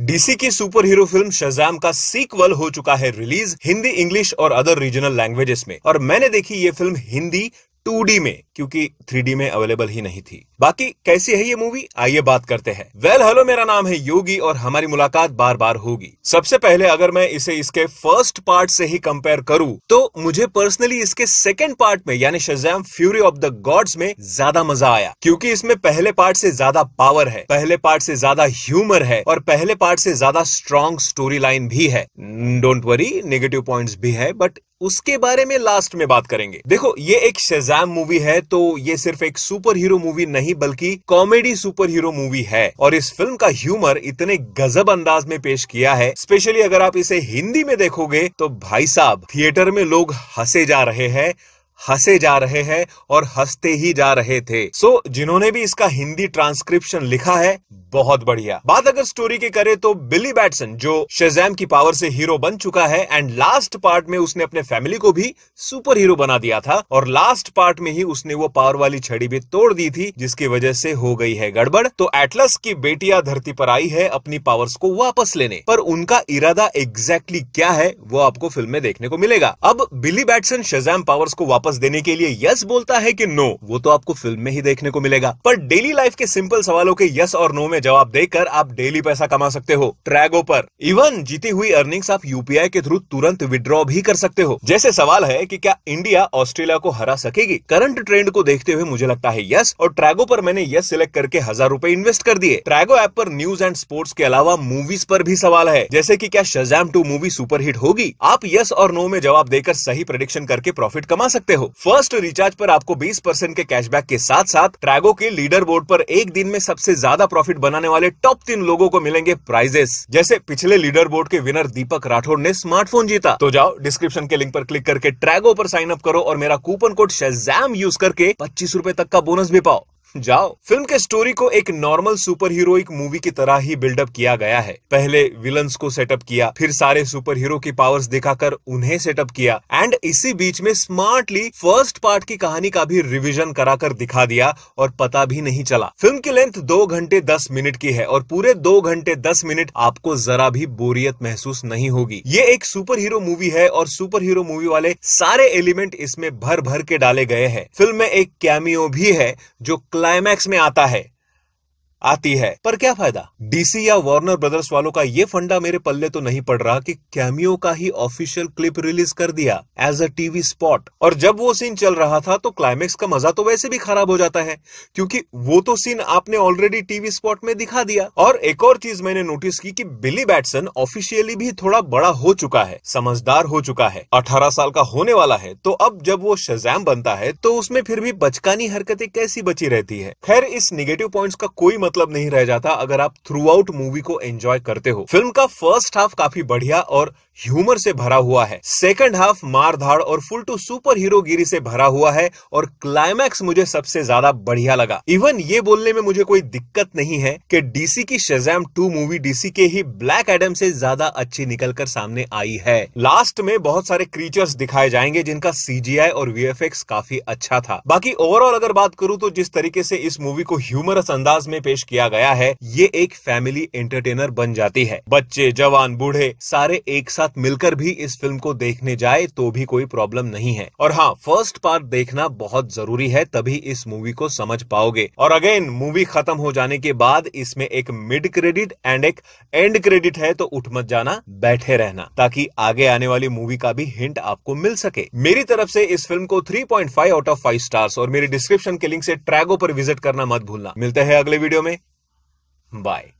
DC की super hero film Shazam का sequel हो चुका है रिलीज हिंदी इंग्लिश और अदर रीजनल लैंग्वेजेस में और मैंने देखी ये फिल्म हिंदी टू में क्योंकि थ्री में अवेलेबल ही नहीं थी बाकी कैसी है ये मूवी आइए बात करते हैं वेल हेलो मेरा नाम है योगी और हमारी मुलाकात बार बार होगी सबसे पहले अगर मैं इसे इसके फर्स्ट पार्ट से ही कंपेयर करूं तो मुझे पर्सनली इसके सेकंड पार्ट में यानी Shazam fury of the gods में ज्यादा मजा आया क्योंकि इसमें पहले पार्ट से ज्यादा पावर है पहले पार्ट से ज्यादा ह्यूमर है और पहले पार्ट से ज्यादा स्ट्रॉन्ग स्टोरी लाइन भी है डोंट वरी नेगेटिव पॉइंट्स भी है बट उसके बारे में लास्ट में बात करेंगे देखो ये एक शेजाम मूवी है तो ये सिर्फ एक सुपर हीरो मूवी नहीं बल्कि कॉमेडी सुपर हीरो मूवी है और इस फिल्म का ह्यूमर इतने गजब अंदाज में पेश किया है स्पेशली अगर आप इसे हिंदी में देखोगे तो भाई साहब थिएटर में लोग हंसे जा रहे हैं हंसे जा रहे हैं और हंसते ही जा रहे थे सो so, जिन्होंने भी इसका हिंदी ट्रांसक्रिप्शन लिखा है बहुत बढ़िया बात अगर स्टोरी की करें तो बिली बैटसन जो शेजैम की पावर से हीरो बन चुका है एंड लास्ट पार्ट में उसने अपने फैमिली को भी सुपर हीरो बना दिया था और लास्ट पार्ट में ही उसने वो पावर वाली छड़ी भी तोड़ दी थी जिसकी वजह से हो गई है गड़बड़ तो एटलस की बेटिया धरती पर आई है अपनी पावर्स को वापस लेने पर उनका इरादा एग्जैक्टली क्या है वो आपको फिल्म में देखने को मिलेगा अब बिली बैटसन शेजैम पावर्स को वापस वापस देने के लिए यस बोलता है कि नो वो तो आपको फिल्म में ही देखने को मिलेगा पर डेली लाइफ के सिंपल सवालों के यस और नो में जवाब देकर आप डेली पैसा कमा सकते हो ट्रैगो पर इवन जीती हुई अर्निंग्स आप यूपीआई के थ्रू तुरंत विड्रॉ भी कर सकते हो जैसे सवाल है की क्या इंडिया ऑस्ट्रेलिया को हरा सकेगी करंट ट्रेंड को देखते हुए मुझे लगता है यस और ट्रैगो पर मैंने यस सिलेक्ट करके हजार रूपए इन्वेस्ट कर दिए ट्रैगो ऐप पर न्यूज एंड स्पोर्ट्स के अलावा मूवीज पर भी सवाल है जैसे की क्या शजाम टू मूवी सुपरहिट होगी आप यस और नो में जवाब देकर सही प्रडिक्शन करके प्रॉफिट कमा सकते हो हो फर्स्ट रिचार्ज पर आपको 20 परसेंट के कैशबैक के साथ साथ ट्रैगो के लीडर बोर्ड पर एक दिन में सबसे ज्यादा प्रॉफिट बनाने वाले टॉप तीन लोगों को मिलेंगे प्राइजेस जैसे पिछले लीडर बोर्ड के विनर दीपक राठौर ने स्मार्टफोन जीता तो जाओ डिस्क्रिप्शन के लिंक पर क्लिक करके ट्रैगो पर साइन अप करो और मेरा कूपन कोड शेजैम यूज करके पच्चीस रूपए तक का बोनस भी पाओ जाओ फिल्म के स्टोरी को एक नॉर्मल सुपर हीरोइक मूवी की तरह ही बिल्डअप किया गया है पहले विलन्स को सेटअप किया फिर सारे सुपर हीरो की पावर्स दिखाकर उन्हें सेटअप किया एंड इसी बीच में स्मार्टली फर्स्ट पार्ट की कहानी का भी रिविजन कराकर दिखा दिया और पता भी नहीं चला फिल्म की लेंथ दो घंटे दस मिनट की है और पूरे दो घंटे दस मिनट आपको जरा भी बोरियत महसूस नहीं होगी ये एक सुपर हीरो मूवी है और सुपर हीरो मूवी वाले सारे एलिमेंट इसमें भर भर के डाले गए हैं फिल्म में एक कैमियो भी है जो क्लाइमैक्स में आता है आती है पर क्या फायदा डीसी या वार्नर ब्रदर्स वालों का ये फंडा मेरे पल्ले तो नहीं पड़ रहा कि कैमियो का ही ऑफिशियल क्लिप रिलीज कर दिया एज अ टीवी स्पॉट और जब वो सीन चल रहा था तो क्लाइमेक्स का मजा तो वैसे भी खराब हो जाता है क्योंकि वो तो सीन आपने ऑलरेडी टीवी स्पॉट में दिखा दिया और एक और चीज मैंने नोटिस की कि बिली बैटसन ऑफिशियली भी थोड़ा बड़ा हो चुका है समझदार हो चुका है अठारह साल का होने वाला है तो अब जब वो शजैम बनता है तो उसमें फिर भी बचकानी हरकतें कैसी बची रहती है खैर इस निगेटिव पॉइंट का कोई मतलब मतलब नहीं रह जाता अगर आप थ्रू आउट मूवी को एंजॉय करते हो फिल्म का फर्स्ट हाफ काफी बढ़िया और ह्यूमर से भरा हुआ है सेकंड हाफ मारधाड़ और फुल टू सुपर हीरो गिरी से भरा हुआ है और क्लाइमैक्स मुझे सबसे ज्यादा बढ़िया लगा इवन ये बोलने में मुझे कोई दिक्कत नहीं है कि डीसी की शेजैम टू मूवी डीसी के ही ब्लैक एडम से ज्यादा अच्छी निकल कर सामने आई है लास्ट में बहुत सारे क्रीचर्स दिखाए जाएंगे जिनका सीजीआई और वी काफी अच्छा था बाकी ओवरऑल अगर बात करूँ तो जिस तरीके से इस मूवी को ह्यूमरस अंदाज में पेश किया गया है ये एक फैमिली एंटरटेनर बन जाती है बच्चे जवान बूढ़े सारे एक साथ साथ मिलकर भी इस फिल्म को देखने जाए तो भी कोई प्रॉब्लम नहीं है और हाँ फर्स्ट पार्ट देखना बहुत जरूरी है तभी इस मूवी को समझ पाओगे और अगेन मूवी खत्म हो जाने के बाद इसमें एक मिड क्रेडिट एंड एक एंड क्रेडिट है तो उठ मत जाना बैठे रहना ताकि आगे आने वाली मूवी का भी हिंट आपको मिल सके मेरी तरफ से इस फिल्म को 3.5 आउट ऑफ 5 स्टार्स और मेरे डिस्क्रिप्शन के लिंक से ट्रैगो पर विजिट करना मत भूलना मिलते हैं अगले वीडियो में बाय